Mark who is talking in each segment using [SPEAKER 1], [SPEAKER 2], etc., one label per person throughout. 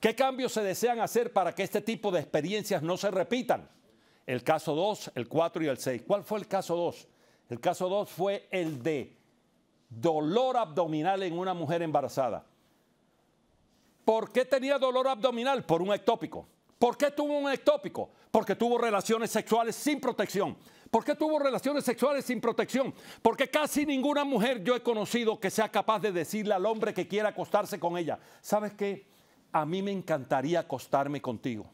[SPEAKER 1] ¿Qué cambios se desean hacer para que este tipo de experiencias no se repitan? El caso 2, el 4 y el 6. ¿Cuál fue el caso 2? El caso 2 fue el de dolor abdominal en una mujer embarazada. ¿Por qué tenía dolor abdominal? Por un ectópico. ¿Por qué tuvo un ectópico? Porque tuvo relaciones sexuales sin protección. ¿Por qué tuvo relaciones sexuales sin protección? Porque casi ninguna mujer yo he conocido que sea capaz de decirle al hombre que quiera acostarse con ella. ¿Sabes qué? a mí me encantaría acostarme contigo.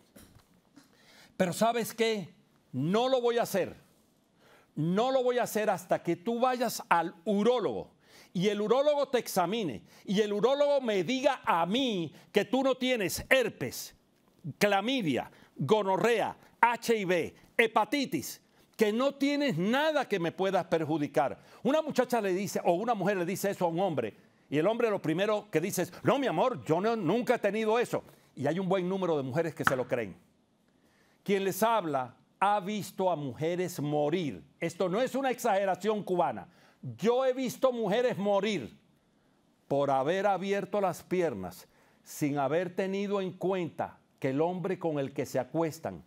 [SPEAKER 1] Pero sabes qué, no lo voy a hacer. No lo voy a hacer hasta que tú vayas al urólogo y el urólogo te examine y el urólogo me diga a mí que tú no tienes herpes, clamidia, gonorrea, HIV, hepatitis, que no tienes nada que me puedas perjudicar. Una muchacha le dice, o una mujer le dice eso a un hombre, y el hombre lo primero que dice es, no, mi amor, yo no, nunca he tenido eso. Y hay un buen número de mujeres que se lo creen. Quien les habla ha visto a mujeres morir. Esto no es una exageración cubana. Yo he visto mujeres morir por haber abierto las piernas sin haber tenido en cuenta que el hombre con el que se acuestan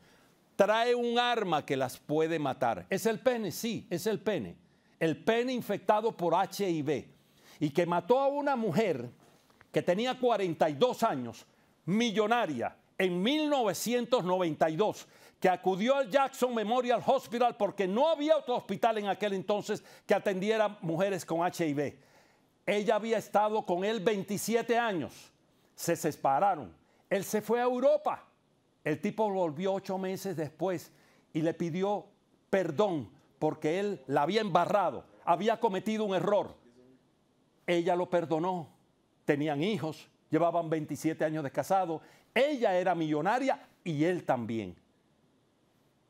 [SPEAKER 1] trae un arma que las puede matar. ¿Es el pene? Sí, es el pene. El pene infectado por HIV y que mató a una mujer que tenía 42 años, millonaria, en 1992, que acudió al Jackson Memorial Hospital porque no había otro hospital en aquel entonces que atendiera mujeres con HIV. Ella había estado con él 27 años, se separaron, él se fue a Europa, el tipo volvió ocho meses después y le pidió perdón porque él la había embarrado, había cometido un error ella lo perdonó, tenían hijos, llevaban 27 años de casado, ella era millonaria y él también.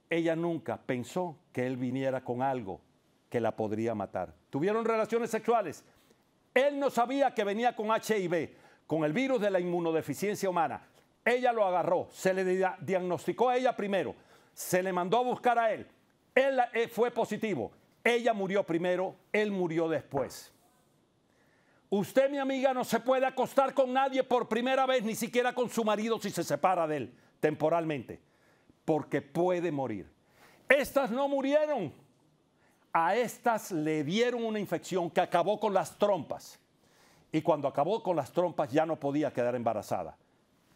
[SPEAKER 1] Ella nunca pensó que él viniera con algo que la podría matar. Tuvieron relaciones sexuales. Él no sabía que venía con HIV, con el virus de la inmunodeficiencia humana. Ella lo agarró, se le diagnosticó a ella primero, se le mandó a buscar a él. Él eh, fue positivo. Ella murió primero, él murió después. Usted, mi amiga, no se puede acostar con nadie por primera vez, ni siquiera con su marido si se separa de él temporalmente, porque puede morir. Estas no murieron. A estas le dieron una infección que acabó con las trompas. Y cuando acabó con las trompas ya no podía quedar embarazada.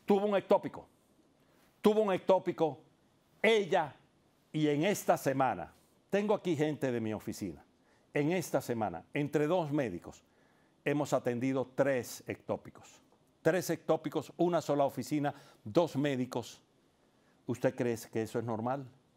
[SPEAKER 1] Tuvo un ectópico. Tuvo un ectópico ella y en esta semana. Tengo aquí gente de mi oficina. En esta semana, entre dos médicos hemos atendido tres ectópicos. Tres ectópicos, una sola oficina, dos médicos. ¿Usted cree que eso es normal?